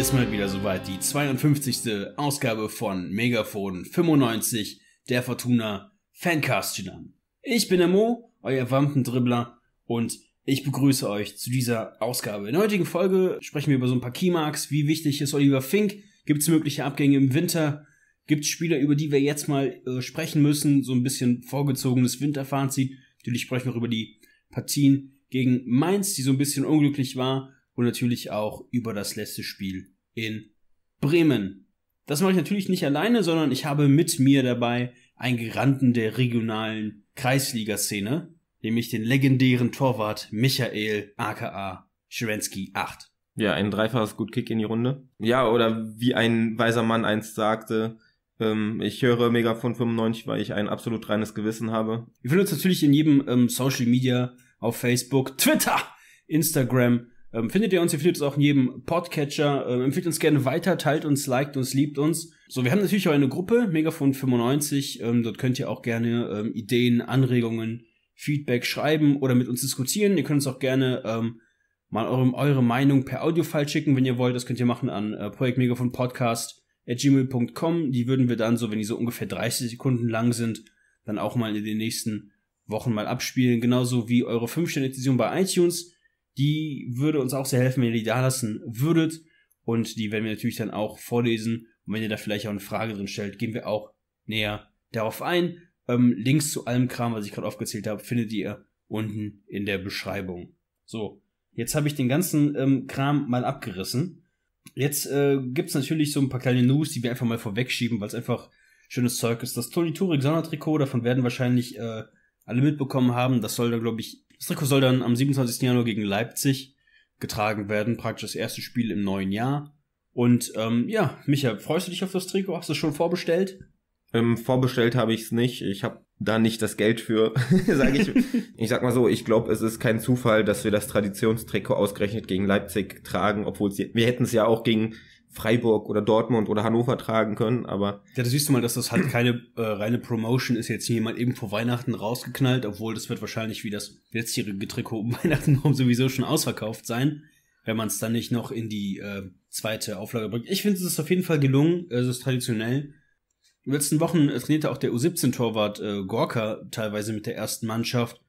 ist mal wieder soweit. Die 52. Ausgabe von Megafon 95 der Fortuna Fancast Chinan. Ich bin der Mo, euer Wampendribbler und ich begrüße euch zu dieser Ausgabe. In der heutigen Folge sprechen wir über so ein paar Keymarks. Wie wichtig ist Oliver Fink? Gibt es mögliche Abgänge im Winter? Gibt es Spieler, über die wir jetzt mal äh, sprechen müssen? So ein bisschen vorgezogenes Winterfazit. Natürlich sprechen wir auch über die Partien gegen Mainz, die so ein bisschen unglücklich war und natürlich auch über das letzte Spiel in Bremen. Das mache ich natürlich nicht alleine, sondern ich habe mit mir dabei einen Giranten der regionalen Kreisliga-Szene, nämlich den legendären Torwart Michael aka Schwensky 8. Ja, ein dreifaches Good Kick in die Runde. Ja, oder wie ein weiser Mann einst sagte, ähm, ich höre Megafon 95, weil ich ein absolut reines Gewissen habe. Wir finden uns natürlich in jedem ähm, Social Media auf Facebook, Twitter, Instagram ähm, findet ihr uns, ihr findet uns auch in jedem Podcatcher. Ähm, empfehlt uns gerne weiter, teilt uns, liked uns, liebt uns. So, wir haben natürlich auch eine Gruppe, Megafon 95. Ähm, dort könnt ihr auch gerne ähm, Ideen, Anregungen, Feedback schreiben oder mit uns diskutieren. Ihr könnt uns auch gerne ähm, mal eure, eure Meinung per Audiofile schicken, wenn ihr wollt. Das könnt ihr machen an äh, projektmegafonpodcast.gmail.com. Die würden wir dann so, wenn die so ungefähr 30 Sekunden lang sind, dann auch mal in den nächsten Wochen mal abspielen. Genauso wie eure 5 sterne edition bei iTunes. Die würde uns auch sehr helfen, wenn ihr die da lassen würdet. Und die werden wir natürlich dann auch vorlesen. Und wenn ihr da vielleicht auch eine Frage drin stellt, gehen wir auch näher darauf ein. Ähm, Links zu allem Kram, was ich gerade aufgezählt habe, findet ihr unten in der Beschreibung. So, jetzt habe ich den ganzen ähm, Kram mal abgerissen. Jetzt äh, es natürlich so ein paar kleine News, die wir einfach mal vorwegschieben, weil es einfach schönes Zeug ist. Das Toni Turek Sondertrikot, davon werden wahrscheinlich äh, alle mitbekommen haben. Das soll da, glaube ich, das Trikot soll dann am 27. Januar gegen Leipzig getragen werden, praktisch das erste Spiel im neuen Jahr. Und ähm, ja, Micha, freust du dich auf das Trikot? Hast du es schon vorbestellt? Ähm, vorbestellt habe ich es nicht. Ich habe da nicht das Geld für, sage ich. ich sag mal so, ich glaube, es ist kein Zufall, dass wir das Traditionstrikot ausgerechnet gegen Leipzig tragen, obwohl wir hätten es ja auch gegen Freiburg oder Dortmund oder Hannover tragen können, aber. Ja, da siehst du mal, dass das halt keine äh, reine Promotion ist, jetzt jemand eben vor Weihnachten rausgeknallt, obwohl das wird wahrscheinlich wie das letztjährige Trikot um Weihnachten rum sowieso schon ausverkauft sein, wenn man es dann nicht noch in die äh, zweite Auflage bringt. Ich finde es ist auf jeden Fall gelungen, äh, es ist traditionell. In den letzten Wochen äh, trainierte auch der U17-Torwart äh, Gorka teilweise mit der ersten Mannschaft.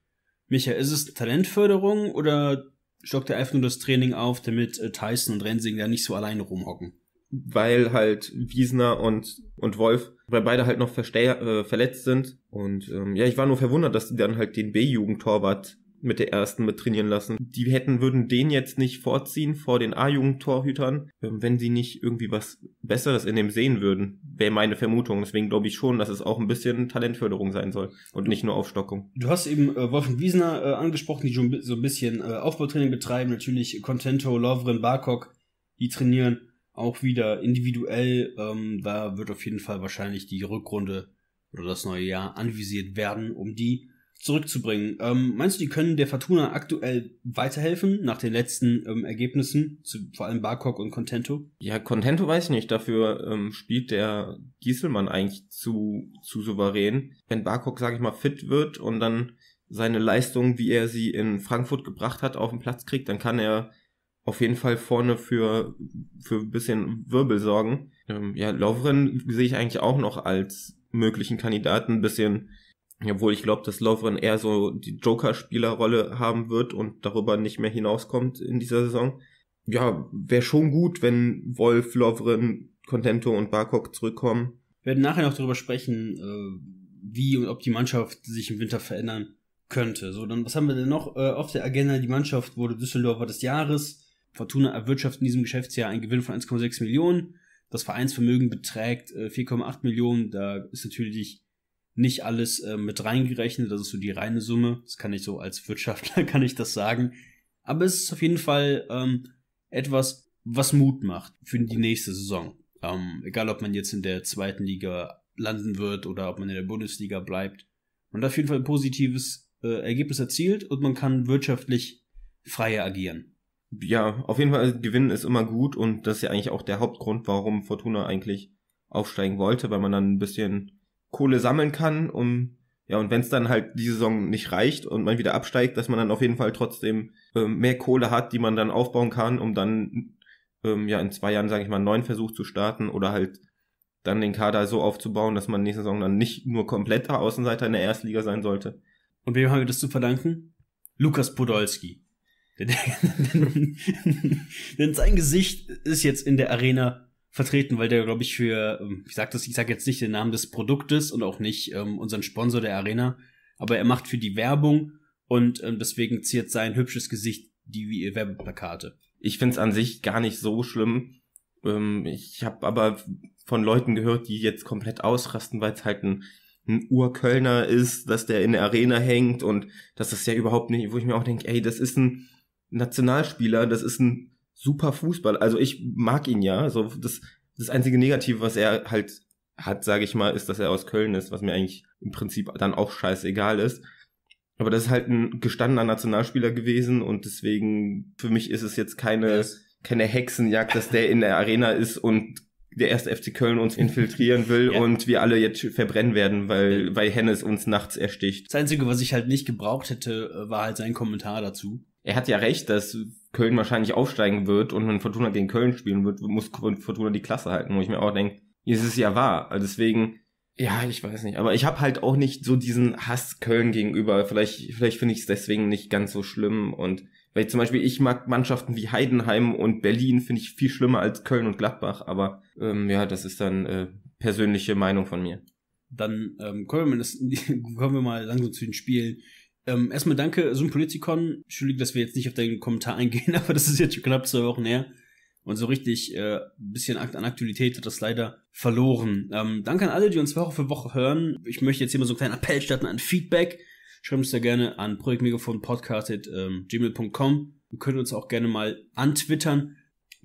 Michael, ist es Talentförderung oder stockt er einfach nur das Training auf, damit äh, Tyson und Rensing da nicht so alleine rumhocken. Weil halt Wiesner und, und Wolf, weil beide halt noch äh, verletzt sind. Und ähm, ja, ich war nur verwundert, dass die dann halt den B-Jugendtorwart mit der ersten mit trainieren lassen. Die hätten, würden den jetzt nicht vorziehen vor den a jugend torhütern ähm, wenn sie nicht irgendwie was Besseres in dem sehen würden. Wäre meine Vermutung. Deswegen glaube ich schon, dass es auch ein bisschen Talentförderung sein soll und nicht nur Aufstockung. Du hast eben äh, Wolfen Wiesner äh, angesprochen, die schon so ein bisschen äh, Aufbautraining betreiben. Natürlich Contento, Lovren, Barkok, die trainieren auch wieder individuell. Ähm, da wird auf jeden Fall wahrscheinlich die Rückrunde oder das neue Jahr anvisiert werden, um die zurückzubringen. Ähm, meinst du, die können der Fortuna aktuell weiterhelfen nach den letzten ähm, Ergebnissen, zu, vor allem Barcock und Contento? Ja, Contento weiß ich nicht. Dafür ähm, spielt der Gieselmann eigentlich zu, zu souverän. Wenn Barcock, sage ich mal, fit wird und dann seine Leistung, wie er sie in Frankfurt gebracht hat, auf den Platz kriegt, dann kann er auf jeden Fall vorne für, für ein bisschen Wirbel sorgen. Ähm, ja, Lovren sehe ich eigentlich auch noch als möglichen Kandidaten ein bisschen obwohl ich glaube, dass Lovren eher so die Joker-Spielerrolle haben wird und darüber nicht mehr hinauskommt in dieser Saison. Ja, wäre schon gut, wenn Wolf, Lovren, Contento und Barcock zurückkommen. Wir werden nachher noch darüber sprechen, äh, wie und ob die Mannschaft sich im Winter verändern könnte. So, dann was haben wir denn noch äh, auf der Agenda? Die Mannschaft wurde Düsseldorfer des Jahres. Fortuna erwirtschaftet in diesem Geschäftsjahr einen Gewinn von 1,6 Millionen. Das Vereinsvermögen beträgt 4,8 äh, Millionen. Da ist natürlich nicht alles äh, mit reingerechnet, das ist so die reine Summe. Das kann ich so als Wirtschaftler kann ich das sagen. Aber es ist auf jeden Fall ähm, etwas, was Mut macht für die nächste Saison. Ähm, egal, ob man jetzt in der zweiten Liga landen wird oder ob man in der Bundesliga bleibt. Man hat auf jeden Fall ein positives äh, Ergebnis erzielt und man kann wirtschaftlich freier agieren. Ja, auf jeden Fall gewinnen ist immer gut und das ist ja eigentlich auch der Hauptgrund, warum Fortuna eigentlich aufsteigen wollte, weil man dann ein bisschen Kohle sammeln kann, um ja, und wenn es dann halt die Saison nicht reicht und man wieder absteigt, dass man dann auf jeden Fall trotzdem ähm, mehr Kohle hat, die man dann aufbauen kann, um dann ähm, ja in zwei Jahren, sage ich mal, einen neuen Versuch zu starten oder halt dann den Kader so aufzubauen, dass man nächste Saison dann nicht nur kompletter Außenseiter in der Erstliga sein sollte. Und wem haben wir das zu verdanken? Lukas Podolski. Denn sein Gesicht ist jetzt in der Arena vertreten, weil der, glaube ich, für, ähm, ich sage das, ich sage jetzt nicht den Namen des Produktes und auch nicht ähm, unseren Sponsor der Arena, aber er macht für die Werbung und ähm, deswegen ziert sein hübsches Gesicht die Werbeplakate. Ich finde es an sich gar nicht so schlimm. Ähm, ich habe aber von Leuten gehört, die jetzt komplett ausrasten, weil es halt ein, ein Urkölner ist, dass der in der Arena hängt und dass das ja überhaupt nicht, wo ich mir auch denke, ey, das ist ein Nationalspieler, das ist ein super Fußball. Also ich mag ihn ja. also das, das einzige Negative, was er halt hat, sage ich mal, ist, dass er aus Köln ist, was mir eigentlich im Prinzip dann auch scheißegal ist. Aber das ist halt ein gestandener Nationalspieler gewesen und deswegen für mich ist es jetzt keine yes. keine Hexenjagd, dass der in der Arena ist und der erste FC Köln uns infiltrieren will ja. und wir alle jetzt verbrennen werden, weil, weil Hennes uns nachts ersticht. Das Einzige, was ich halt nicht gebraucht hätte, äh, war halt sein Kommentar dazu. Er hat ja recht, dass Köln wahrscheinlich aufsteigen wird und wenn Fortuna gegen Köln spielen wird, muss Fortuna die Klasse halten, wo ich mir auch denke, es ist ja wahr. Also deswegen, ja, ich weiß nicht. Aber ich habe halt auch nicht so diesen Hass Köln gegenüber. Vielleicht, vielleicht finde ich es deswegen nicht ganz so schlimm. Und weil zum Beispiel ich mag Mannschaften wie Heidenheim und Berlin finde ich viel schlimmer als Köln und Gladbach. Aber ähm, ja, das ist dann äh, persönliche Meinung von mir. Dann ähm, kommen, wir mal langsam zu den Spielen, ähm, erstmal danke, Sympolitikon. Entschuldigung, dass wir jetzt nicht auf deinen Kommentar eingehen, aber das ist jetzt schon knapp zwei Wochen her. Und so richtig äh, bisschen an Aktualität hat das leider verloren. Ähm, danke an alle, die uns Woche für Woche hören. Ich möchte jetzt hier mal so einen kleinen Appell starten an Feedback. Schreibt uns da gerne an projektmegafonpodcast.gmail.com. Ähm, wir können uns auch gerne mal antwittern.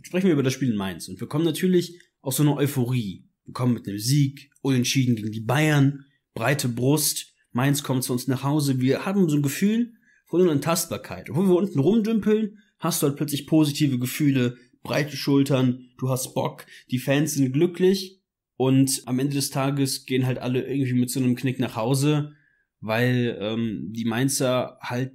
Sprechen wir über das Spiel in Mainz. Und wir kommen natürlich aus so einer Euphorie. Wir kommen mit einem Sieg, unentschieden gegen die Bayern, breite Brust. Mainz kommt zu uns nach Hause. Wir haben so ein Gefühl von Unantastbarkeit. Obwohl wir unten rumdümpeln, hast du halt plötzlich positive Gefühle, breite Schultern, du hast Bock, die Fans sind glücklich und am Ende des Tages gehen halt alle irgendwie mit so einem Knick nach Hause, weil ähm, die Mainzer halt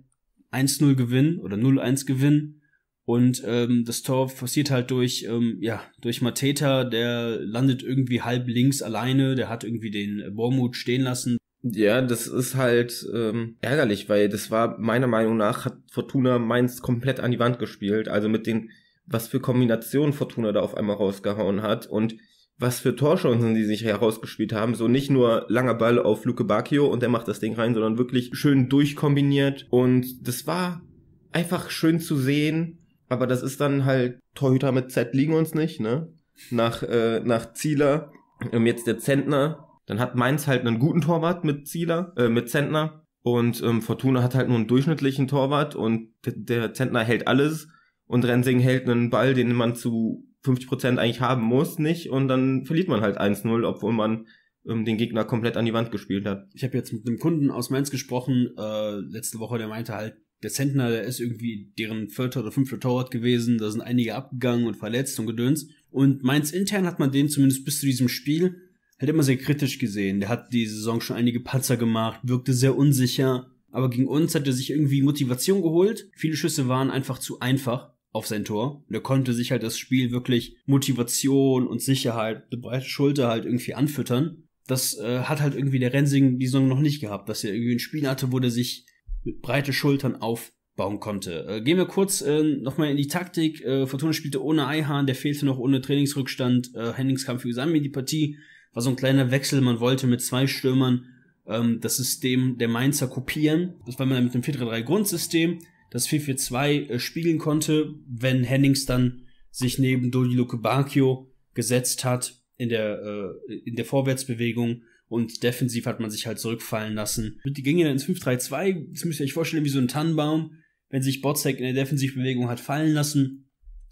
1-0 gewinnen oder 0-1 gewinnen und ähm, das Tor passiert halt durch, ähm, ja, durch Mateta, der landet irgendwie halb links alleine, der hat irgendwie den äh, Bormut stehen lassen. Ja, das ist halt ähm, ärgerlich, weil das war meiner Meinung nach hat Fortuna Mainz komplett an die Wand gespielt. Also mit den, was für Kombinationen Fortuna da auf einmal rausgehauen hat und was für Torchancen die sich herausgespielt haben. So nicht nur langer Ball auf Luke Bacchio und der macht das Ding rein, sondern wirklich schön durchkombiniert. Und das war einfach schön zu sehen. Aber das ist dann halt, Torhüter mit Z liegen uns nicht, ne? Nach, äh, nach Zieler, ähm, jetzt der Zentner, dann hat Mainz halt einen guten Torwart mit Zieler, äh, mit Zentner. Und ähm, Fortuna hat halt nur einen durchschnittlichen Torwart und der Zentner hält alles und Rensing hält einen Ball, den man zu 50% Prozent eigentlich haben muss, nicht. Und dann verliert man halt 1-0, obwohl man ähm, den Gegner komplett an die Wand gespielt hat. Ich habe jetzt mit einem Kunden aus Mainz gesprochen, äh, letzte Woche, der meinte halt, der Zentner, der ist irgendwie deren vierter oder fünfter Torwart gewesen. Da sind einige abgegangen und verletzt und gedöns. Und Mainz intern hat man den zumindest bis zu diesem Spiel halt immer sehr kritisch gesehen. Der hat die Saison schon einige Patzer gemacht, wirkte sehr unsicher. Aber gegen uns hat er sich irgendwie Motivation geholt. Viele Schüsse waren einfach zu einfach auf sein Tor. Und er konnte sich halt das Spiel wirklich Motivation und Sicherheit, eine breite Schulter halt irgendwie anfüttern. Das äh, hat halt irgendwie der Rensing die Saison noch nicht gehabt, dass er irgendwie ein Spiel hatte, wo der sich mit breite Schultern aufbauen konnte. Äh, gehen wir kurz äh, nochmal in die Taktik. Äh, Fortuna spielte ohne Eihahn, der fehlte noch ohne Trainingsrückstand. Äh, Hennings kam für Sami in die Partie war so ein kleiner Wechsel. Man wollte mit zwei Stürmern ähm, das System der Mainzer kopieren. Das war man mit dem 4-3-3-Grundsystem, das 4-4-2 äh, spiegeln konnte, wenn Hennings dann sich neben Dodi Luke Bacchio gesetzt hat in der, äh, in der Vorwärtsbewegung und defensiv hat man sich halt zurückfallen lassen. Die gingen dann ins 5-3-2, das müsst ihr euch vorstellen wie so ein Tannenbaum, wenn sich Botzek in der Defensivbewegung hat fallen lassen,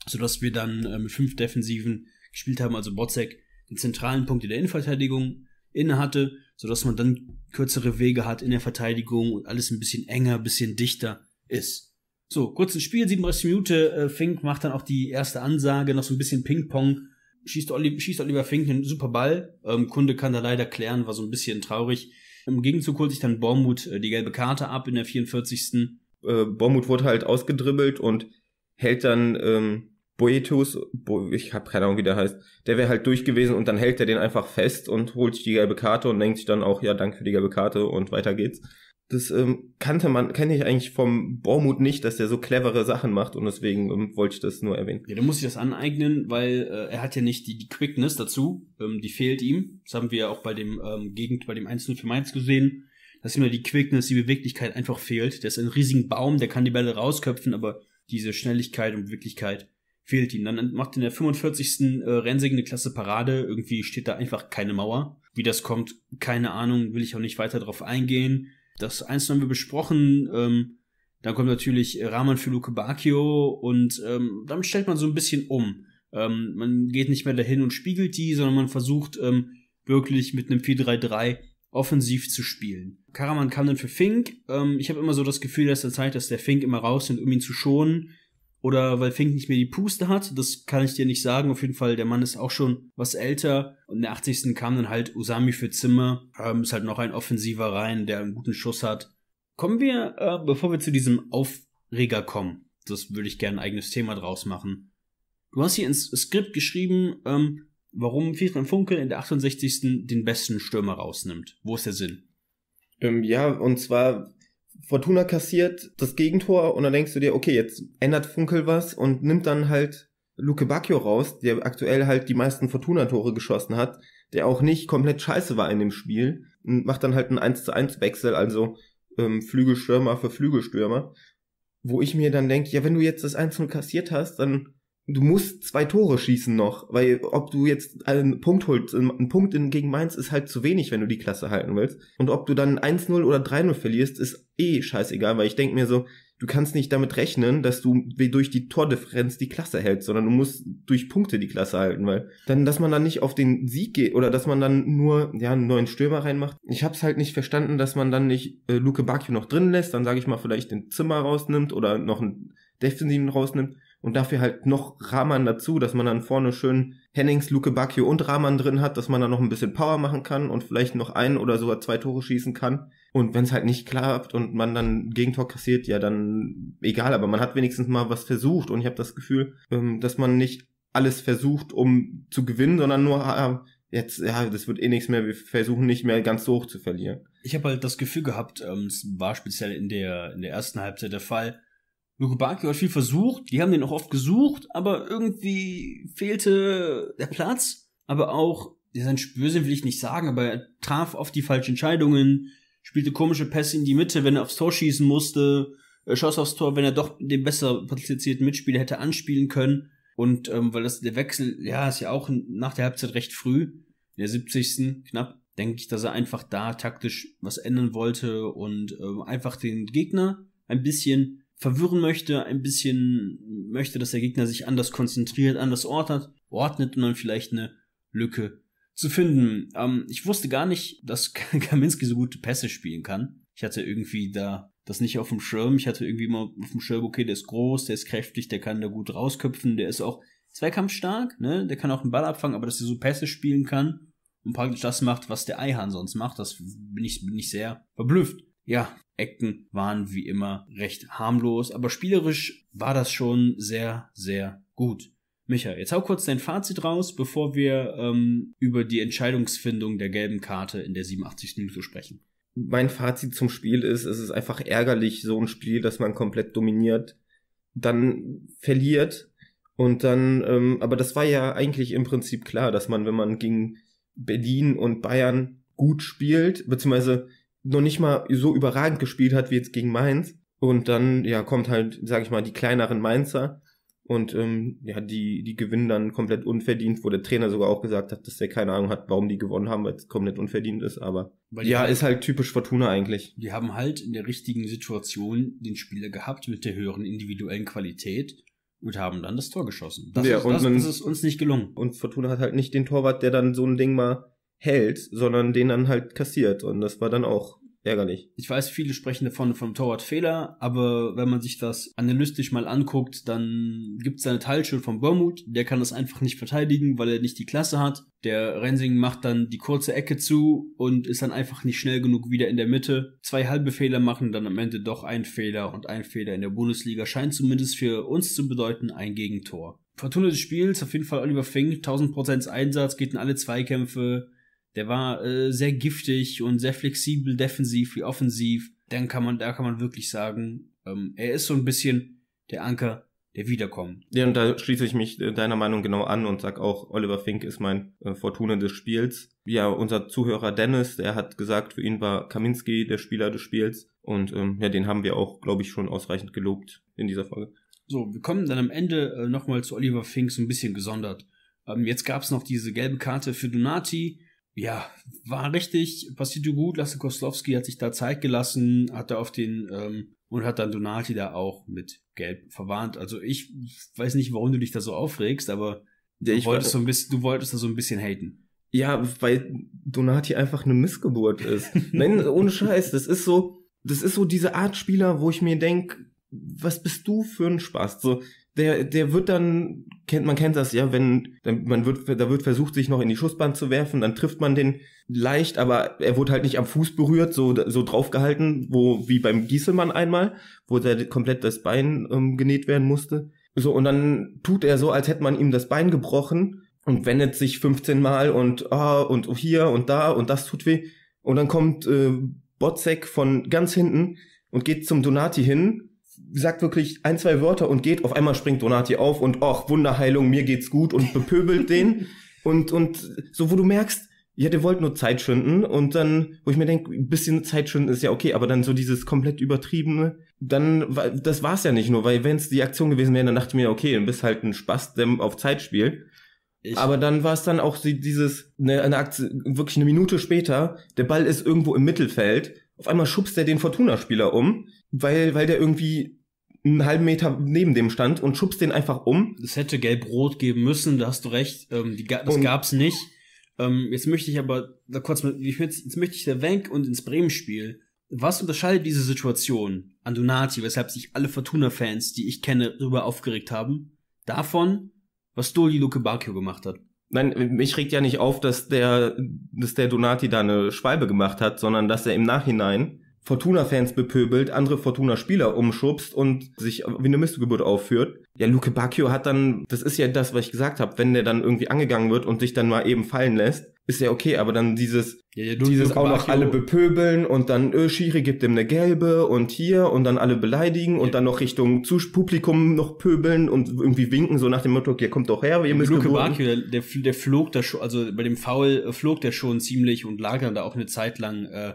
sodass wir dann äh, mit fünf Defensiven gespielt haben, also Botzek einen zentralen Punkt in der Innenverteidigung inne hatte, sodass man dann kürzere Wege hat in der Verteidigung und alles ein bisschen enger, ein bisschen dichter ist. So, kurzes Spiel, 37 Minuten. Äh, Fink macht dann auch die erste Ansage, noch so ein bisschen Ping-Pong. Schießt, Oli schießt Oliver Fink einen super Ball. Ähm, Kunde kann da leider klären, war so ein bisschen traurig. Im Gegenzug holt sich dann Bormuth äh, die gelbe Karte ab in der 44. Äh, Bormuth wurde halt ausgedribbelt und hält dann ähm, Boetus, Bo ich habe keine Ahnung, wie der heißt, der wäre halt durch gewesen und dann hält er den einfach fest und holt sich die gelbe Karte und denkt sich dann auch, ja, danke für die gelbe Karte und weiter geht's. Das ähm, kannte man, kenne ich eigentlich vom Bormut nicht, dass der so clevere Sachen macht und deswegen ähm, wollte ich das nur erwähnen. Ja, der muss sich das aneignen, weil äh, er hat ja nicht die, die Quickness dazu, ähm, die fehlt ihm. Das haben wir ja auch bei dem ähm, Gegend, bei dem 1 für Mainz gesehen, dass ihm ja die Quickness, die Beweglichkeit einfach fehlt. Der ist ein riesiger Baum, der kann die Bälle rausköpfen, aber diese Schnelligkeit und Beweglichkeit, fehlt ihm. Dann macht in der 45. Äh, eine klasse Parade. Irgendwie steht da einfach keine Mauer. Wie das kommt, keine Ahnung, will ich auch nicht weiter drauf eingehen. Das eins haben wir besprochen. Ähm, dann kommt natürlich Rahman für Luke Bacchio und ähm, damit stellt man so ein bisschen um. Ähm, man geht nicht mehr dahin und spiegelt die, sondern man versucht ähm, wirklich mit einem 4-3-3 offensiv zu spielen. Karaman kam dann für Fink. Ähm, ich habe immer so das Gefühl, dass der Zeit, dass der Fink immer raus sind, um ihn zu schonen oder weil Fink nicht mehr die Puste hat. Das kann ich dir nicht sagen. Auf jeden Fall, der Mann ist auch schon was älter. Und in der 80. kam dann halt Usami für Zimmer. Ähm, ist halt noch ein Offensiver rein, der einen guten Schuss hat. Kommen wir, äh, bevor wir zu diesem Aufreger kommen, das würde ich gerne ein eigenes Thema draus machen. Du hast hier ins Skript geschrieben, ähm, warum Friedrich Funkel in der 68. den besten Stürmer rausnimmt. Wo ist der Sinn? Ähm, ja, und zwar Fortuna kassiert das Gegentor und dann denkst du dir, okay, jetzt ändert Funkel was und nimmt dann halt Luke Bacchio raus, der aktuell halt die meisten Fortuna-Tore geschossen hat, der auch nicht komplett scheiße war in dem Spiel, und macht dann halt einen 1 zu 1 Wechsel, also ähm, Flügelstürmer für Flügelstürmer, wo ich mir dann denke, ja, wenn du jetzt das 1-0 kassiert hast, dann du musst zwei Tore schießen noch, weil ob du jetzt einen Punkt holst, einen Punkt gegen Mainz ist halt zu wenig, wenn du die Klasse halten willst. Und ob du dann 1-0 oder 3-0 verlierst, ist eh scheißegal, weil ich denke mir so, du kannst nicht damit rechnen, dass du durch die Tordifferenz die Klasse hältst, sondern du musst durch Punkte die Klasse halten, weil dann, dass man dann nicht auf den Sieg geht oder dass man dann nur ja einen neuen Stürmer reinmacht. Ich hab's halt nicht verstanden, dass man dann nicht äh, Luke Bacchio noch drin lässt, dann sage ich mal vielleicht den Zimmer rausnimmt oder noch einen Defensiven rausnimmt und dafür halt noch Rahman dazu, dass man dann vorne schön Hennings, Luke Bacchio und Rahman drin hat, dass man dann noch ein bisschen Power machen kann und vielleicht noch ein oder sogar zwei Tore schießen kann. Und wenn es halt nicht klappt und man dann Gegentor kassiert, ja dann egal, aber man hat wenigstens mal was versucht und ich habe das Gefühl, ähm, dass man nicht alles versucht, um zu gewinnen, sondern nur ah, jetzt, ja, das wird eh nichts mehr, wir versuchen nicht mehr ganz so hoch zu verlieren. Ich habe halt das Gefühl gehabt, ähm, es war speziell in der, in der ersten Halbzeit der Fall, Nukubaki hat viel versucht, die haben den auch oft gesucht, aber irgendwie fehlte der Platz, aber auch ja, sein Spürsinn will ich nicht sagen, aber er traf oft die falschen Entscheidungen, spielte komische Pässe in die Mitte, wenn er aufs Tor schießen musste, äh, schoss aufs Tor, wenn er doch den besser platzierten Mitspieler hätte anspielen können. Und ähm, weil das der Wechsel, ja, ist ja auch nach der Halbzeit recht früh, in der 70. knapp, denke ich, dass er einfach da taktisch was ändern wollte und ähm, einfach den Gegner ein bisschen verwirren möchte, ein bisschen möchte, dass der Gegner sich anders konzentriert, anders ordnet, ordnet und dann vielleicht eine Lücke zu finden. Ähm, ich wusste gar nicht, dass Kaminski so gute Pässe spielen kann. Ich hatte irgendwie da das nicht auf dem Schirm. Ich hatte irgendwie mal auf dem Schirm, okay, der ist groß, der ist kräftig, der kann da gut rausköpfen, der ist auch zweikampfstark, ne? Der kann auch einen Ball abfangen, aber dass er so Pässe spielen kann und praktisch das macht, was der Eihahn sonst macht, das bin ich, bin ich sehr verblüfft. Ja, Ecken waren wie immer recht harmlos, aber spielerisch war das schon sehr, sehr gut. Micha, jetzt hau kurz dein Fazit raus, bevor wir ähm, über die Entscheidungsfindung der gelben Karte in der 87. Minute sprechen. Mein Fazit zum Spiel ist, es ist einfach ärgerlich, so ein Spiel, dass man komplett dominiert, dann verliert und dann, ähm, aber das war ja eigentlich im Prinzip klar, dass man, wenn man gegen Berlin und Bayern gut spielt, beziehungsweise noch nicht mal so überragend gespielt hat wie jetzt gegen Mainz. Und dann, ja, kommt halt, sag ich mal, die kleineren Mainzer. Und ähm, ja, die, die gewinnen dann komplett unverdient, wo der Trainer sogar auch gesagt hat, dass der keine Ahnung hat, warum die gewonnen haben, weil es komplett unverdient ist. Aber weil ja, ist halt typisch Fortuna eigentlich. Die haben halt in der richtigen Situation den Spieler gehabt mit der höheren individuellen Qualität und haben dann das Tor geschossen. Das, ja, ist, das, das ist uns nicht gelungen. Und Fortuna hat halt nicht den Torwart, der dann so ein Ding mal hält, sondern den dann halt kassiert. Und das war dann auch ärgerlich. Ich weiß, viele sprechen davon vom Torwartfehler, aber wenn man sich das analytisch mal anguckt, dann gibt es eine Teilschuld von Bermud, der kann das einfach nicht verteidigen, weil er nicht die Klasse hat. Der Rensing macht dann die kurze Ecke zu und ist dann einfach nicht schnell genug wieder in der Mitte. Zwei halbe Fehler machen dann am Ende doch einen Fehler und ein Fehler in der Bundesliga scheint zumindest für uns zu bedeuten ein Gegentor. Fortuna des Spiels, auf jeden Fall Oliver Fink, 1000% Einsatz, geht in alle Zweikämpfe, der war äh, sehr giftig und sehr flexibel, defensiv wie offensiv. Dann kann man, da kann man wirklich sagen, ähm, er ist so ein bisschen der Anker, der wiederkommt. Ja, und da schließe ich mich äh, deiner Meinung genau an und sag auch, Oliver Fink ist mein äh, Fortuna des Spiels. Ja, unser Zuhörer Dennis, der hat gesagt, für ihn war Kaminski der Spieler des Spiels. Und ähm, ja, den haben wir auch, glaube ich, schon ausreichend gelobt in dieser Folge. So, wir kommen dann am Ende äh, nochmal zu Oliver Fink so ein bisschen gesondert. Ähm, jetzt gab es noch diese gelbe Karte für Donati, ja, war richtig, passierte gut. Lasse Koslowski hat sich da Zeit gelassen, hat da auf den ähm, und hat dann Donati da auch mit Gelb verwarnt. Also ich weiß nicht, warum du dich da so aufregst, aber ja, du, wolltest so ein bisschen, du wolltest da so ein bisschen haten. Ja, weil Donati einfach eine Missgeburt ist. Nein, ohne Scheiß, das ist so, das ist so diese Art Spieler, wo ich mir denk, was bist du für ein Spaß? So, der, der wird dann, kennt, man kennt das ja, wenn, man wird, da wird versucht, sich noch in die Schussbahn zu werfen, dann trifft man den leicht, aber er wurde halt nicht am Fuß berührt, so, so draufgehalten, wo, wie beim Gieselmann einmal, wo der komplett das Bein ähm, genäht werden musste. So, und dann tut er so, als hätte man ihm das Bein gebrochen und wendet sich 15 Mal und, ah, und hier und da und das tut weh. Und dann kommt äh, Botzek von ganz hinten und geht zum Donati hin sagt wirklich ein, zwei Wörter und geht. Auf einmal springt Donati auf und ach, Wunderheilung, mir geht's gut und bepöbelt den. Und, und so, wo du merkst, ja, der wollte nur Zeit schinden und dann, wo ich mir denke, ein bisschen Zeit schinden ist ja okay, aber dann so dieses komplett übertriebene, dann, das war's ja nicht nur, weil wenn es die Aktion gewesen wäre, dann dachte ich mir, okay, dann bist halt ein Spaß, der auf Zeit spielt. Ich aber dann war es dann auch dieses, eine, eine Aktion, wirklich eine Minute später, der Ball ist irgendwo im Mittelfeld, auf einmal schubst er den Fortuna-Spieler um, weil, weil der irgendwie einen halben Meter neben dem stand und schubst den einfach um. Es hätte gelb-rot geben müssen, da hast du recht. Ähm, die, das und gab's nicht. Ähm, jetzt möchte ich aber da kurz mal, jetzt, jetzt möchte ich der Wenk und ins Bremen-Spiel. Was unterscheidet diese Situation an Donati, weshalb sich alle Fortuna-Fans, die ich kenne, darüber aufgeregt haben, davon, was Doli Luke Bakio gemacht hat? Nein, mich regt ja nicht auf, dass der, dass der Donati da eine Schwalbe gemacht hat, sondern dass er im Nachhinein Fortuna-Fans bepöbelt, andere Fortuna-Spieler umschubst und sich wie eine Mistgeburt aufführt. Ja, Luke Bacchio hat dann, das ist ja das, was ich gesagt habe, wenn der dann irgendwie angegangen wird und sich dann mal eben fallen lässt, ist ja okay, aber dann dieses, ja, ja, du, dieses auch noch alle bepöbeln und dann öh, Schiri gibt ihm eine gelbe und hier und dann alle beleidigen und ja. dann noch Richtung Zus Publikum noch pöbeln und irgendwie winken, so nach dem Motto, ihr kommt doch her, ihr müsst Luke Bacchio, der, der, der flog da schon, also bei dem Foul äh, flog der schon ziemlich und lag dann da auch eine Zeit lang äh,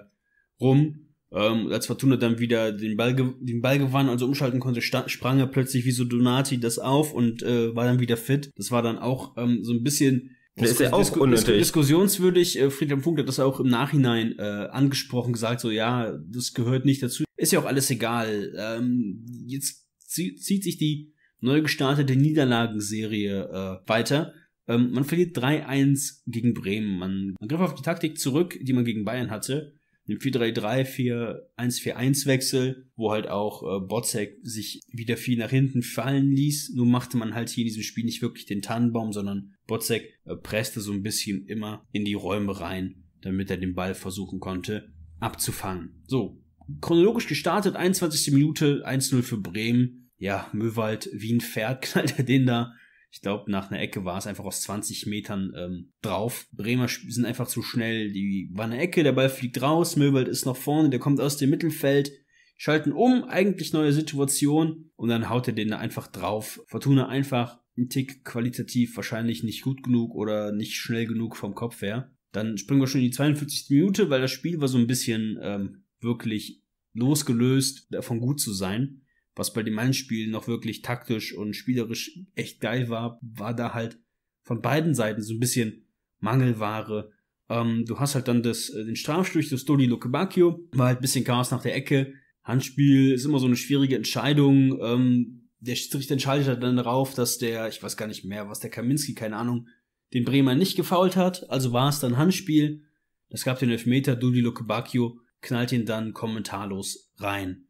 rum ähm, als Fortuna dann wieder den Ball, den Ball gewann, also umschalten konnte, sprang er plötzlich wie so Donati das auf und äh, war dann wieder fit. Das war dann auch ähm, so ein bisschen das ist ja auch Disku unnötig. diskussionswürdig. Äh, Friedhelm Funkel hat das auch im Nachhinein äh, angesprochen, gesagt, so ja, das gehört nicht dazu. Ist ja auch alles egal. Ähm, jetzt zieht sich die neu gestartete Niederlagenserie äh, weiter. Ähm, man verliert 3-1 gegen Bremen. Man, man griff auf die Taktik zurück, die man gegen Bayern hatte einen 4-3-3-4-1-4-1-Wechsel, wo halt auch äh, Botzek sich wieder viel nach hinten fallen ließ. Nur machte man halt hier in diesem Spiel nicht wirklich den Tannenbaum, sondern Bozek äh, presste so ein bisschen immer in die Räume rein, damit er den Ball versuchen konnte abzufangen. So, chronologisch gestartet, 21. Minute, 1-0 für Bremen. Ja, Möwald, wie ein Pferd, knallt er den da ich glaube, nach einer Ecke war es einfach aus 20 Metern ähm, drauf. Bremer sind einfach zu schnell. Die war eine Ecke, der Ball fliegt raus, Möbelt ist noch vorne, der kommt aus dem Mittelfeld schalten um, eigentlich neue Situation und dann haut er den einfach drauf. Fortuna einfach einen Tick qualitativ wahrscheinlich nicht gut genug oder nicht schnell genug vom Kopf her. Dann springen wir schon in die 42. Minute, weil das Spiel war so ein bisschen ähm, wirklich losgelöst davon gut zu sein was bei dem Mannspiel noch wirklich taktisch und spielerisch echt geil war, war da halt von beiden Seiten so ein bisschen Mangelware. Ähm, du hast halt dann das, äh, den Strafstich des Dodi Lukebakio, war halt ein bisschen Chaos nach der Ecke. Handspiel ist immer so eine schwierige Entscheidung. Ähm, der Schiedsrichter entscheidet halt dann darauf, dass der, ich weiß gar nicht mehr, was der Kaminski, keine Ahnung, den Bremer nicht gefault hat. Also war es dann Handspiel. Das gab den Elfmeter. Dodi Lukebakio knallt ihn dann kommentarlos rein.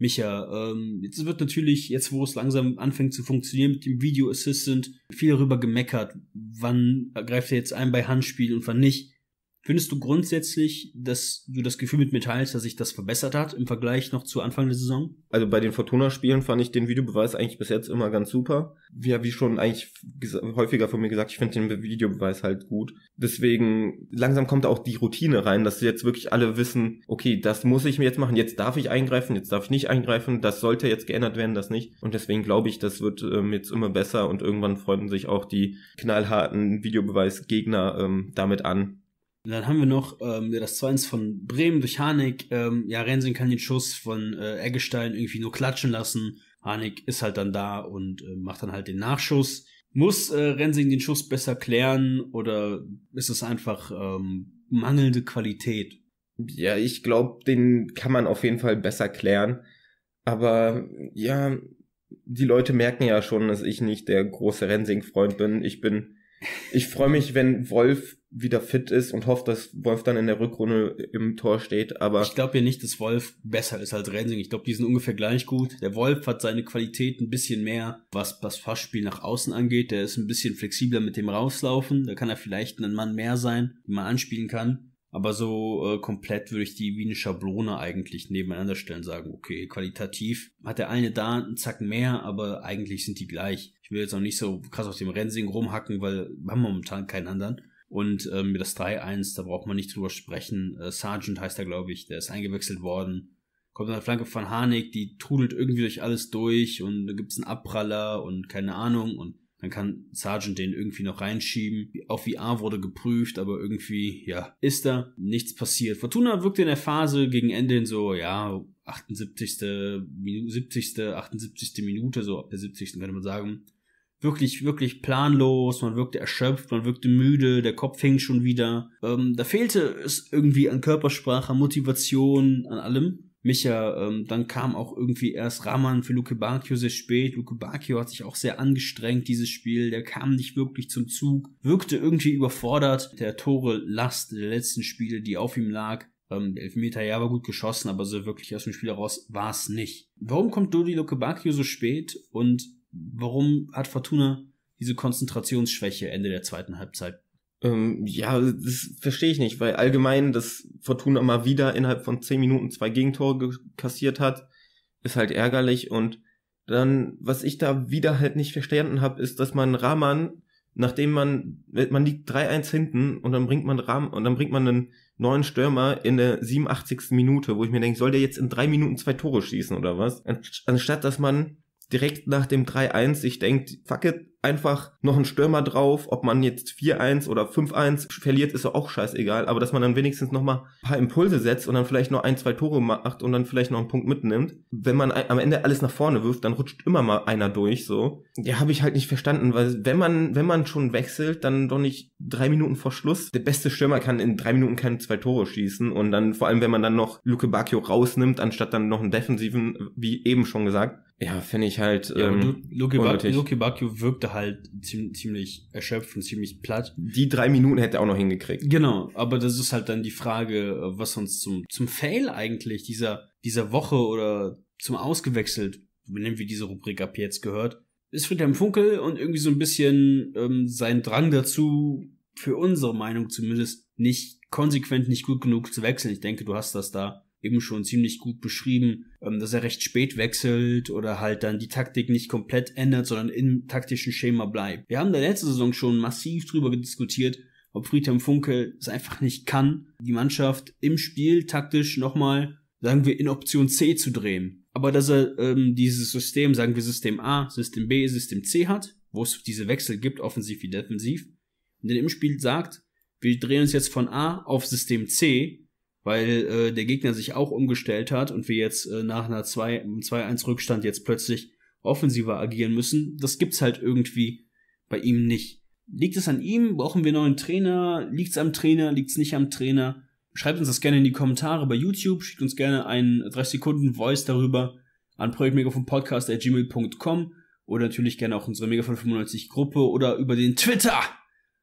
Micha, ähm, jetzt wird natürlich, jetzt wo es langsam anfängt zu funktionieren mit dem Video Assistant, viel darüber gemeckert, wann greift er jetzt ein bei Handspiel und wann nicht. Findest du grundsätzlich, dass du das Gefühl mit mir teilst, dass sich das verbessert hat im Vergleich noch zu Anfang der Saison? Also bei den Fortuna-Spielen fand ich den Videobeweis eigentlich bis jetzt immer ganz super. Ja, wie schon eigentlich häufiger von mir gesagt, ich finde den Videobeweis halt gut. Deswegen langsam kommt auch die Routine rein, dass jetzt wirklich alle wissen, okay, das muss ich mir jetzt machen, jetzt darf ich eingreifen, jetzt darf ich nicht eingreifen, das sollte jetzt geändert werden, das nicht. Und deswegen glaube ich, das wird ähm, jetzt immer besser und irgendwann freuen sich auch die knallharten Videobeweisgegner ähm, damit an, und dann haben wir noch ähm, das 2-1 von Bremen durch Hanek. Ähm, ja, Rensing kann den Schuss von äh, Eggestein irgendwie nur klatschen lassen. Hanek ist halt dann da und äh, macht dann halt den Nachschuss. Muss äh, Rensing den Schuss besser klären oder ist es einfach ähm, mangelnde Qualität? Ja, ich glaube, den kann man auf jeden Fall besser klären. Aber ja, die Leute merken ja schon, dass ich nicht der große Rensing-Freund bin. Ich bin, ich freue mich, wenn Wolf wieder fit ist und hofft, dass Wolf dann in der Rückrunde im Tor steht. Aber ich glaube ja nicht, dass Wolf besser ist als Rensing. Ich glaube, die sind ungefähr gleich gut. Der Wolf hat seine Qualität ein bisschen mehr, was das Fassspiel nach außen angeht. Der ist ein bisschen flexibler mit dem Rauslaufen. Da kann er vielleicht ein Mann mehr sein, den man anspielen kann. Aber so äh, komplett würde ich die wie eine Schablone eigentlich nebeneinander stellen, sagen, okay, qualitativ hat der eine da einen Zack mehr, aber eigentlich sind die gleich. Ich will jetzt auch nicht so krass auf dem Rensing rumhacken, weil wir haben momentan keinen anderen. Und ähm, das 3-1, da braucht man nicht drüber sprechen. Äh, Sargent heißt er, glaube ich, der ist eingewechselt worden. Kommt eine Flanke von Harnik, die trudelt irgendwie durch alles durch und da gibt es einen Abpraller und keine Ahnung und dann kann Sargent den irgendwie noch reinschieben. Auf VR wurde geprüft, aber irgendwie, ja, ist da nichts passiert. Fortuna wirkte in der Phase gegen Ende in so, ja, 78. Minu 70. 78. Minute, so ab der 70. könnte man sagen, wirklich, wirklich planlos, man wirkte erschöpft, man wirkte müde, der Kopf hing schon wieder. Ähm, da fehlte es irgendwie an Körpersprache, an Motivation, an allem. Micha, ähm, dann kam auch irgendwie erst Raman für Luke Bakio sehr spät. Luke Bakio hat sich auch sehr angestrengt, dieses Spiel. Der kam nicht wirklich zum Zug, wirkte irgendwie überfordert. Der Tore-Last der letzten Spiele, die auf ihm lag, ähm, der Elfmeter ja war gut geschossen, aber so wirklich aus dem Spiel heraus war es nicht. Warum kommt Dodi Luke Bakio so spät und warum hat Fortuna diese Konzentrationsschwäche Ende der zweiten Halbzeit? Ähm, ja, das verstehe ich nicht, weil allgemein, dass Fortuna mal wieder innerhalb von zehn Minuten zwei Gegentore kassiert hat, ist halt ärgerlich. Und dann, was ich da wieder halt nicht verstanden habe, ist, dass man Rahman, nachdem man, man liegt 3-1 hinten und dann bringt man Rahm und dann bringt man einen neuen Stürmer in der 87. Minute, wo ich mir denke, soll der jetzt in drei Minuten zwei Tore schießen oder was? Anstatt dass man direkt nach dem 3-1 sich denkt, fuck it, einfach noch einen Stürmer drauf, ob man jetzt 4-1 oder 5-1 verliert, ist ja auch scheißegal, aber dass man dann wenigstens nochmal ein paar Impulse setzt und dann vielleicht noch ein, zwei Tore macht und dann vielleicht noch einen Punkt mitnimmt. Wenn man am Ende alles nach vorne wirft, dann rutscht immer mal einer durch, so. Ja, habe ich halt nicht verstanden, weil wenn man, wenn man schon wechselt, dann doch nicht drei Minuten vor Schluss. Der beste Stürmer kann in drei Minuten keine zwei Tore schießen und dann, vor allem wenn man dann noch Luke Bacchio rausnimmt, anstatt dann noch einen defensiven, wie eben schon gesagt. Ja, finde ich halt. Ja, ähm, Luke, Luke, Bacchio wirkt wirkte halt ziemlich erschöpft und ziemlich platt. Die drei Minuten hätte er auch noch hingekriegt. Genau, aber das ist halt dann die Frage, was uns zum, zum Fail eigentlich dieser, dieser Woche oder zum Ausgewechselt, nennen wir diese Rubrik ab jetzt gehört, ist Friedhelm Funkel und irgendwie so ein bisschen ähm, sein Drang dazu, für unsere Meinung zumindest, nicht konsequent nicht gut genug zu wechseln. Ich denke, du hast das da eben schon ziemlich gut beschrieben, ähm, dass er recht spät wechselt oder halt dann die Taktik nicht komplett ändert, sondern im taktischen Schema bleibt. Wir haben da letzte Saison schon massiv drüber diskutiert, ob Friedhelm Funkel es einfach nicht kann, die Mannschaft im Spiel taktisch nochmal, sagen wir, in Option C zu drehen. Aber dass er ähm, dieses System, sagen wir System A, System B, System C hat, wo es diese Wechsel gibt, offensiv wie defensiv, und dann im Spiel sagt, wir drehen uns jetzt von A auf System C weil äh, der Gegner sich auch umgestellt hat und wir jetzt äh, nach einer 2-1 Rückstand jetzt plötzlich offensiver agieren müssen. Das gibt's halt irgendwie bei ihm nicht. Liegt es an ihm? Brauchen wir neuen Trainer? Liegt's am Trainer? Liegt's nicht am Trainer? Schreibt uns das gerne in die Kommentare bei YouTube, schickt uns gerne einen 30 Sekunden Voice darüber an projektmegafonpodcast.gmail.com oder natürlich gerne auch unsere Megafon 95 Gruppe oder über den Twitter.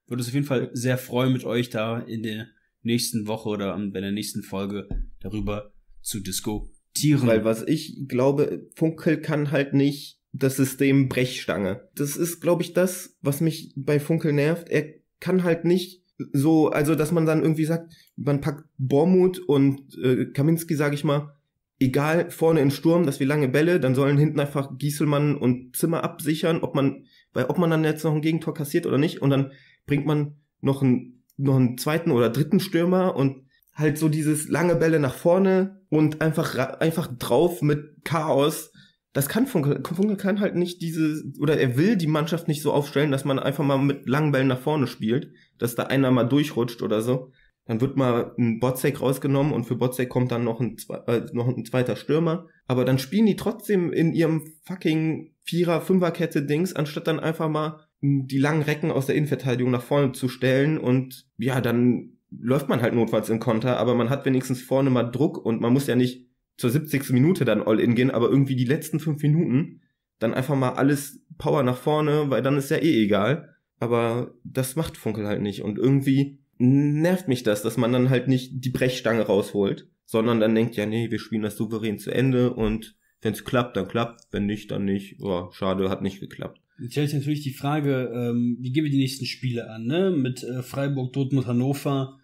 Würde es auf jeden Fall sehr freuen, mit euch da in der nächsten Woche oder bei der nächsten Folge darüber zu diskutieren. Weil was ich glaube, Funkel kann halt nicht das System Brechstange. Das ist, glaube ich, das, was mich bei Funkel nervt. Er kann halt nicht so, also dass man dann irgendwie sagt, man packt Bormut und äh, Kaminski, sage ich mal, egal vorne in Sturm, dass wir lange Bälle, dann sollen hinten einfach Gieselmann und Zimmer absichern, ob man, weil ob man dann jetzt noch ein Gegentor kassiert oder nicht, und dann bringt man noch einen noch einen zweiten oder dritten Stürmer und halt so dieses lange Bälle nach vorne und einfach, einfach drauf mit Chaos. Das kann Funkel, Funkel kann halt nicht diese, oder er will die Mannschaft nicht so aufstellen, dass man einfach mal mit langen Bällen nach vorne spielt, dass da einer mal durchrutscht oder so. Dann wird mal ein Botzek rausgenommen und für Botzek kommt dann noch ein, äh, noch ein zweiter Stürmer. Aber dann spielen die trotzdem in ihrem fucking Vierer-Fünfer-Kette-Dings, anstatt dann einfach mal die langen Recken aus der Innenverteidigung nach vorne zu stellen und ja, dann läuft man halt notfalls im Konter, aber man hat wenigstens vorne mal Druck und man muss ja nicht zur 70. Minute dann all in gehen, aber irgendwie die letzten fünf Minuten dann einfach mal alles Power nach vorne, weil dann ist ja eh egal. Aber das macht Funkel halt nicht und irgendwie nervt mich das, dass man dann halt nicht die Brechstange rausholt, sondern dann denkt, ja, nee, wir spielen das souverän zu Ende und wenn es klappt, dann klappt, wenn nicht, dann nicht. Oh, schade, hat nicht geklappt. Jetzt stellt sich natürlich die Frage, ähm, wie gehen wir die nächsten Spiele an, ne? Mit äh, Freiburg, Dortmund, Hannover.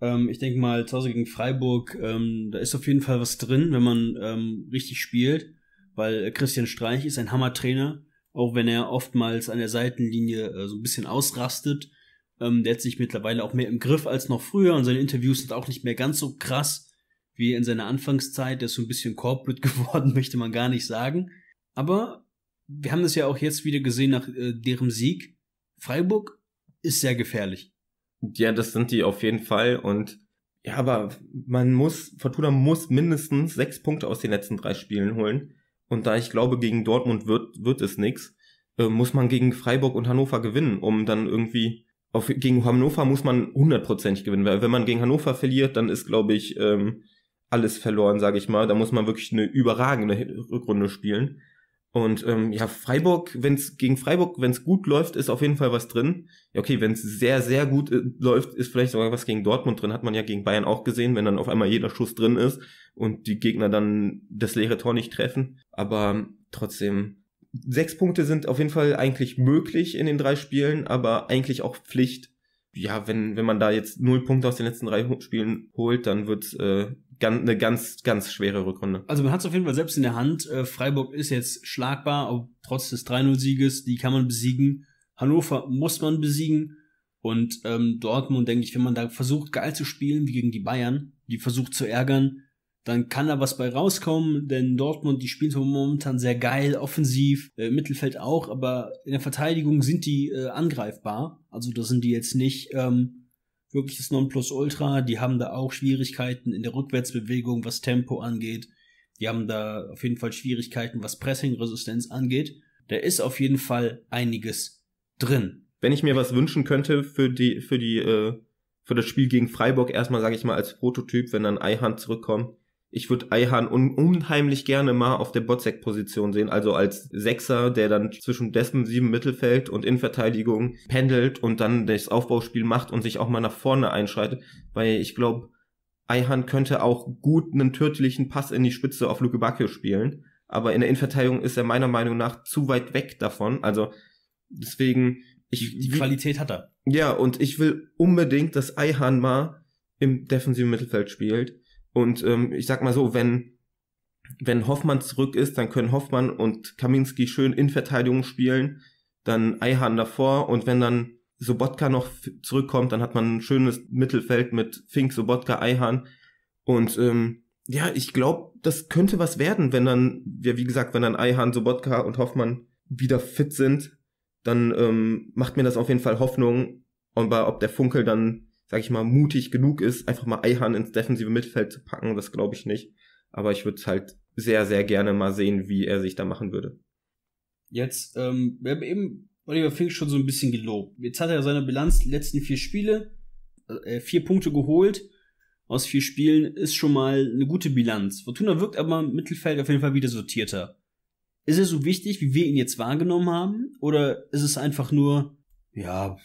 Ähm, ich denke mal, zu Hause gegen Freiburg, ähm, da ist auf jeden Fall was drin, wenn man ähm, richtig spielt, weil äh, Christian Streich ist ein Hammertrainer, auch wenn er oftmals an der Seitenlinie äh, so ein bisschen ausrastet. Ähm, der hat sich mittlerweile auch mehr im Griff als noch früher und seine Interviews sind auch nicht mehr ganz so krass wie in seiner Anfangszeit. Der ist so ein bisschen corporate geworden, möchte man gar nicht sagen. Aber wir haben das ja auch jetzt wieder gesehen nach äh, deren Sieg. Freiburg ist sehr gefährlich. Ja, das sind die auf jeden Fall und ja, aber man muss, Fortuna muss mindestens sechs Punkte aus den letzten drei Spielen holen. Und da ich glaube, gegen Dortmund wird, wird es nix, äh, muss man gegen Freiburg und Hannover gewinnen, um dann irgendwie, auf, gegen Hannover muss man hundertprozentig gewinnen, weil wenn man gegen Hannover verliert, dann ist, glaube ich, ähm, alles verloren, sage ich mal. Da muss man wirklich eine überragende Rückrunde spielen. Und ähm, ja, Freiburg, wenn es gegen Freiburg, wenn es gut läuft, ist auf jeden Fall was drin. Ja, okay, wenn es sehr, sehr gut äh, läuft, ist vielleicht sogar was gegen Dortmund drin. Hat man ja gegen Bayern auch gesehen, wenn dann auf einmal jeder Schuss drin ist und die Gegner dann das leere Tor nicht treffen. Aber ähm, trotzdem, sechs Punkte sind auf jeden Fall eigentlich möglich in den drei Spielen, aber eigentlich auch Pflicht. Ja, wenn, wenn man da jetzt null Punkte aus den letzten drei Spielen holt, dann wird's äh, ganz, eine ganz, ganz schwere Rückrunde. Also man hat es auf jeden Fall selbst in der Hand. Äh, Freiburg ist jetzt schlagbar, auch trotz des 3-0-Sieges, die kann man besiegen. Hannover muss man besiegen. Und ähm, Dortmund, denke ich, wenn man da versucht, geil zu spielen, wie gegen die Bayern, die versucht zu ärgern, dann kann da was bei rauskommen, denn Dortmund, die spielen momentan sehr geil, offensiv, äh, Mittelfeld auch, aber in der Verteidigung sind die äh, angreifbar. Also da sind die jetzt nicht ähm, wirklich das Nonplusultra. Die haben da auch Schwierigkeiten in der Rückwärtsbewegung, was Tempo angeht. Die haben da auf jeden Fall Schwierigkeiten, was Pressing-Resistenz angeht. Da ist auf jeden Fall einiges drin. Wenn ich mir was wünschen könnte für die, für die, äh, für das Spiel gegen Freiburg, erstmal sage ich mal als Prototyp, wenn dann Eihand zurückkommt, ich würde Eihan un unheimlich gerne mal auf der Botzek-Position sehen, also als Sechser, der dann zwischen defensivem Mittelfeld und Innenverteidigung pendelt und dann das Aufbauspiel macht und sich auch mal nach vorne einschreitet, weil ich glaube, Eihan könnte auch gut einen tödlichen Pass in die Spitze auf Luke Bacchio spielen, aber in der Innenverteidigung ist er meiner Meinung nach zu weit weg davon, also deswegen... Ich, die Qualität hat er. Ja, und ich will unbedingt, dass Eihan mal im defensiven Mittelfeld spielt und ähm, ich sag mal so, wenn, wenn Hoffmann zurück ist, dann können Hoffmann und Kaminski schön in Verteidigung spielen, dann Eihahn davor und wenn dann Sobotka noch zurückkommt, dann hat man ein schönes Mittelfeld mit Fink, Sobotka, Eihahn. Und ähm, ja, ich glaube, das könnte was werden, wenn dann, ja, wie gesagt, wenn dann Eihahn, Sobotka und Hoffmann wieder fit sind, dann ähm, macht mir das auf jeden Fall Hoffnung. Und ob der Funkel dann sag ich mal, mutig genug ist, einfach mal Eihan ins defensive Mittelfeld zu packen. Das glaube ich nicht. Aber ich würde es halt sehr, sehr gerne mal sehen, wie er sich da machen würde. Jetzt, ähm, wir haben eben Oliver Fink schon so ein bisschen gelobt. Jetzt hat er seine Bilanz die letzten vier Spiele, äh, äh vier Punkte geholt. Aus vier Spielen ist schon mal eine gute Bilanz. Fortuna wirkt aber im Mittelfeld auf jeden Fall wieder sortierter. Ist er so wichtig, wie wir ihn jetzt wahrgenommen haben? Oder ist es einfach nur, ja,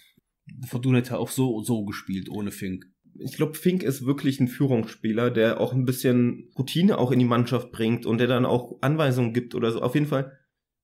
Fortuna hätte auch so so gespielt ohne Fink. Ich glaube, Fink ist wirklich ein Führungsspieler, der auch ein bisschen Routine auch in die Mannschaft bringt und der dann auch Anweisungen gibt oder so. Auf jeden Fall,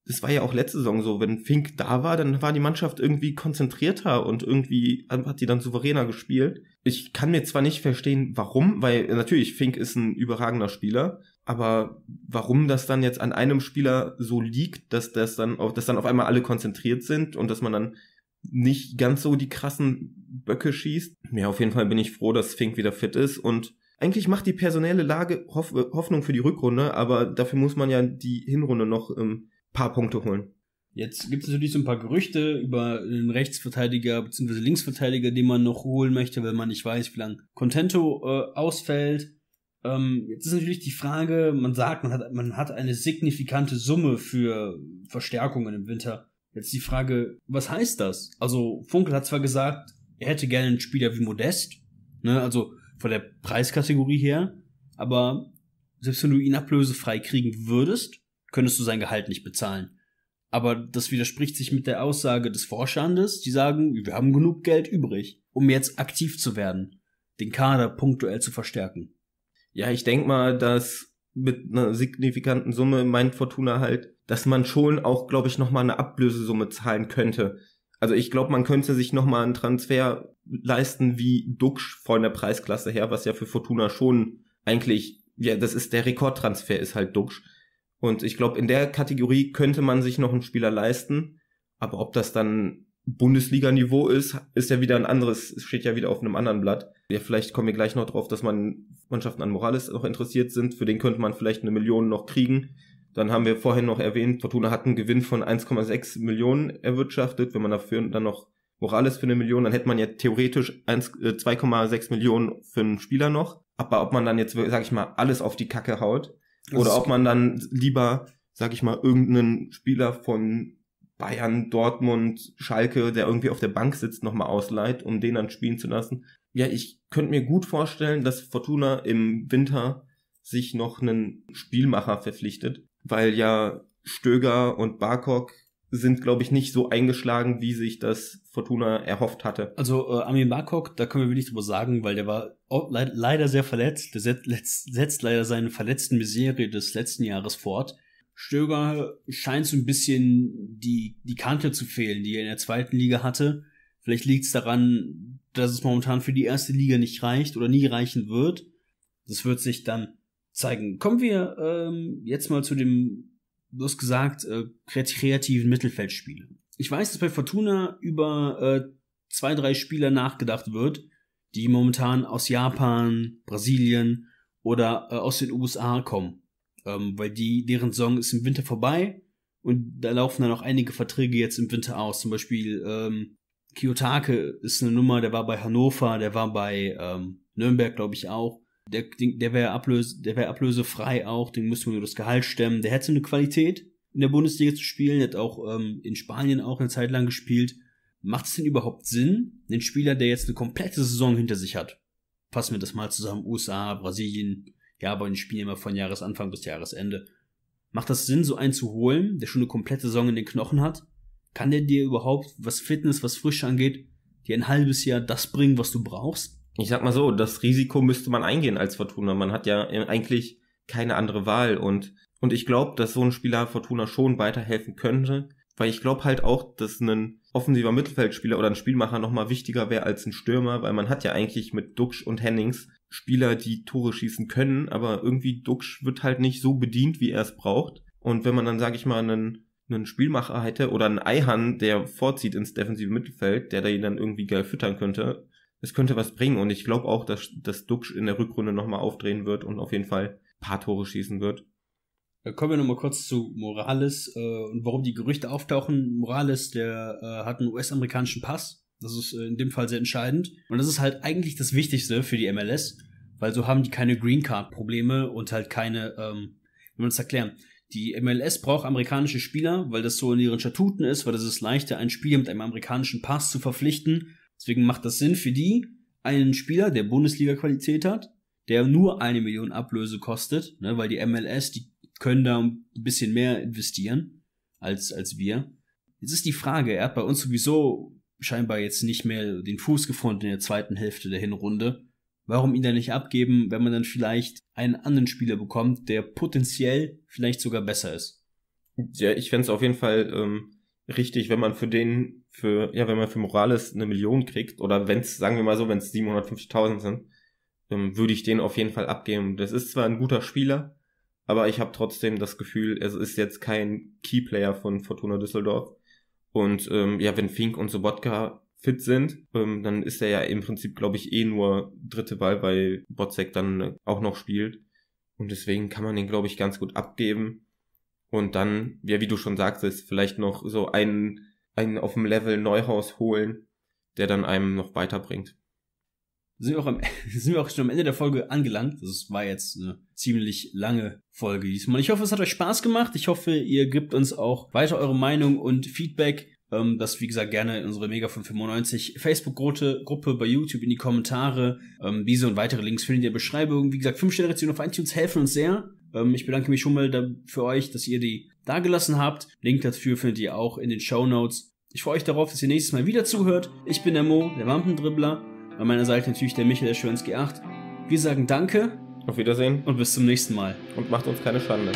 das war ja auch letzte Saison so, wenn Fink da war, dann war die Mannschaft irgendwie konzentrierter und irgendwie hat die dann souveräner gespielt. Ich kann mir zwar nicht verstehen, warum, weil natürlich Fink ist ein überragender Spieler, aber warum das dann jetzt an einem Spieler so liegt, dass das dann auf, dass dann auf einmal alle konzentriert sind und dass man dann nicht ganz so die krassen Böcke schießt. Ja, auf jeden Fall bin ich froh, dass Fink wieder fit ist und eigentlich macht die personelle Lage äh, Hoffnung für die Rückrunde, aber dafür muss man ja die Hinrunde noch ein ähm, paar Punkte holen. Jetzt gibt es natürlich so ein paar Gerüchte über einen Rechtsverteidiger bzw. Linksverteidiger, den man noch holen möchte, weil man nicht weiß, wie lange Contento äh, ausfällt. Ähm, jetzt ist natürlich die Frage, man sagt, man hat, man hat eine signifikante Summe für Verstärkungen im Winter Jetzt die Frage, was heißt das? Also, Funkel hat zwar gesagt, er hätte gerne einen Spieler wie Modest, ne, also von der Preiskategorie her, aber selbst wenn du ihn ablösefrei kriegen würdest, könntest du sein Gehalt nicht bezahlen. Aber das widerspricht sich mit der Aussage des Vorstandes, die sagen, wir haben genug Geld übrig, um jetzt aktiv zu werden, den Kader punktuell zu verstärken. Ja, ich denke mal, dass mit einer signifikanten Summe, meint Fortuna halt, dass man schon auch, glaube ich, nochmal eine Ablösesumme zahlen könnte. Also ich glaube, man könnte sich nochmal einen Transfer leisten wie Duxch von der Preisklasse her, was ja für Fortuna schon eigentlich, ja, das ist der Rekordtransfer, ist halt Duxch. Und ich glaube, in der Kategorie könnte man sich noch einen Spieler leisten. Aber ob das dann Bundesliga-Niveau ist, ist ja wieder ein anderes, steht ja wieder auf einem anderen Blatt. Ja, vielleicht kommen wir gleich noch drauf, dass man Mannschaften an Morales noch interessiert sind. Für den könnte man vielleicht eine Million noch kriegen. Dann haben wir vorhin noch erwähnt, Fortuna hat einen Gewinn von 1,6 Millionen erwirtschaftet. Wenn man dafür dann noch Morales für eine Million, dann hätte man ja theoretisch 2,6 äh, Millionen für einen Spieler noch. Aber ob man dann jetzt, sag ich mal, alles auf die Kacke haut, oder ob man dann lieber, sag ich mal, irgendeinen Spieler von Bayern, Dortmund, Schalke, der irgendwie auf der Bank sitzt, nochmal ausleiht, um den dann spielen zu lassen. Ja, ich könnte mir gut vorstellen, dass Fortuna im Winter sich noch einen Spielmacher verpflichtet, weil ja Stöger und Barkok sind, glaube ich, nicht so eingeschlagen, wie sich das Fortuna erhofft hatte. Also äh, Armin Barkok, da können wir wenig drüber sagen, weil der war le leider sehr verletzt. Der setzt, setzt leider seine verletzten Miserie des letzten Jahres fort. Stöger scheint so ein bisschen die, die Kante zu fehlen, die er in der zweiten Liga hatte. Vielleicht liegt es daran, dass es momentan für die erste Liga nicht reicht oder nie reichen wird. Das wird sich dann zeigen. Kommen wir ähm, jetzt mal zu dem, du hast gesagt, äh, kreativen Mittelfeldspiele. Ich weiß, dass bei Fortuna über äh, zwei, drei Spieler nachgedacht wird, die momentan aus Japan, Brasilien oder äh, aus den USA kommen ähm, weil die, deren Song ist im Winter vorbei und da laufen dann auch einige Verträge jetzt im Winter aus. Zum Beispiel ähm, Kiyotake ist eine Nummer, der war bei Hannover, der war bei ähm, Nürnberg, glaube ich, auch. Der, der wäre ablöse, der ablösefrei auch, den müsste man nur das Gehalt stemmen. Der hätte so eine Qualität, in der Bundesliga zu spielen, der hat auch ähm, in Spanien auch eine Zeit lang gespielt. Macht es denn überhaupt Sinn, einen Spieler, der jetzt eine komplette Saison hinter sich hat? Fassen wir das mal zusammen, USA, Brasilien, ja, aber ein Spiel immer von Jahresanfang bis Jahresende. Macht das Sinn, so einen zu holen, der schon eine komplette Saison in den Knochen hat? Kann der dir überhaupt, was Fitness, was Frische angeht, dir ein halbes Jahr das bringen, was du brauchst? Ich sag mal so, das Risiko müsste man eingehen als Fortuna. Man hat ja äh, eigentlich keine andere Wahl und, und ich glaube, dass so ein Spieler Fortuna schon weiterhelfen könnte, weil ich glaube halt auch, dass ein offensiver Mittelfeldspieler oder ein Spielmacher nochmal wichtiger wäre als ein Stürmer, weil man hat ja eigentlich mit Duxch und Hennings Spieler, die Tore schießen können, aber irgendwie Duxch wird halt nicht so bedient, wie er es braucht. Und wenn man dann, sage ich mal, einen, einen Spielmacher hätte oder einen Eihan, der vorzieht ins defensive Mittelfeld, der da ihn dann irgendwie geil füttern könnte, es könnte was bringen. Und ich glaube auch, dass, dass Duxch in der Rückrunde nochmal aufdrehen wird und auf jeden Fall paar Tore schießen wird. Äh, kommen wir nochmal kurz zu Morales äh, und warum die Gerüchte auftauchen. Morales, der äh, hat einen US-amerikanischen Pass das ist äh, in dem Fall sehr entscheidend. Und das ist halt eigentlich das Wichtigste für die MLS, weil so haben die keine Green Card Probleme und halt keine, ähm, wie man es erklären. Die MLS braucht amerikanische Spieler, weil das so in ihren Statuten ist, weil das ist leichter, einen Spieler mit einem amerikanischen Pass zu verpflichten. Deswegen macht das Sinn für die, einen Spieler, der Bundesliga-Qualität hat, der nur eine Million Ablöse kostet, ne, weil die MLS, die können da ein bisschen mehr investieren als, als wir. Jetzt ist die Frage, er hat bei uns sowieso scheinbar jetzt nicht mehr den Fuß gefunden in der zweiten Hälfte der Hinrunde. Warum ihn dann nicht abgeben, wenn man dann vielleicht einen anderen Spieler bekommt, der potenziell vielleicht sogar besser ist? Ja, ich fände es auf jeden Fall ähm, richtig, wenn man für den, für, ja, wenn man für Morales eine Million kriegt, oder wenn es, sagen wir mal so, wenn es 750.000 sind, ähm, würde ich den auf jeden Fall abgeben. Das ist zwar ein guter Spieler, aber ich habe trotzdem das Gefühl, es ist jetzt kein Keyplayer von Fortuna Düsseldorf. Und ähm, ja, wenn Fink und Sobotka fit sind, ähm, dann ist er ja im Prinzip, glaube ich, eh nur dritte Wahl, weil Botzek dann auch noch spielt. Und deswegen kann man den, glaube ich, ganz gut abgeben. Und dann, ja, wie du schon sagtest, vielleicht noch so einen, einen auf dem Level Neuhaus holen, der dann einem noch weiterbringt sind wir, auch am, sind wir auch schon am Ende der Folge angelangt. Das also war jetzt eine ziemlich lange Folge diesmal. Ich hoffe, es hat euch Spaß gemacht. Ich hoffe, ihr gebt uns auch weiter eure Meinung und Feedback. Ähm, das, wie gesagt, gerne in unsere Mega 95 Facebook-Gruppe Gruppe bei YouTube in die Kommentare. Ähm, diese und weitere Links findet ihr in der Beschreibung. Wie gesagt, 5 sterne auf iTunes helfen uns sehr. Ähm, ich bedanke mich schon mal für euch, dass ihr die da gelassen habt. Link dafür findet ihr auch in den Show Notes. Ich freue mich darauf, dass ihr nächstes Mal wieder zuhört. Ich bin der Mo, der Wampendribbler. An meiner Seite natürlich der Michael Schönski 8. Wir sagen Danke. Auf Wiedersehen. Und bis zum nächsten Mal. Und macht uns keine Schande.